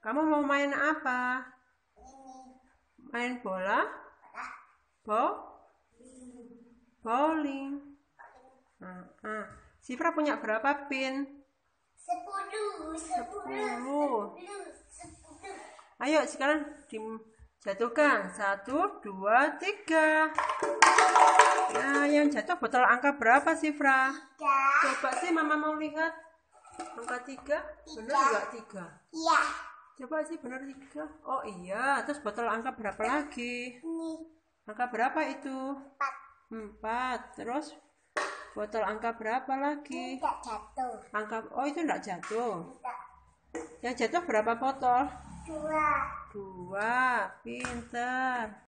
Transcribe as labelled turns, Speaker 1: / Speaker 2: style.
Speaker 1: Kamu mau main apa? Main bola? Bo? Bowling. Nah, nah. Sifra punya berapa pin? Sepuluh. Sepuluh. Ayo sekarang dijatuhkan. Satu, dua, tiga. Nah, yang jatuh botol angka berapa Sifra? Fra? Coba sih Mama mau lihat. Angka tiga? tiga. Benar nggak tiga? Iya coba sih benar tiga oh iya terus botol angka berapa lagi ini angka berapa itu empat empat terus botol angka berapa lagi jatuh angka oh itu enggak jatuh yang jatuh berapa botol dua dua pinter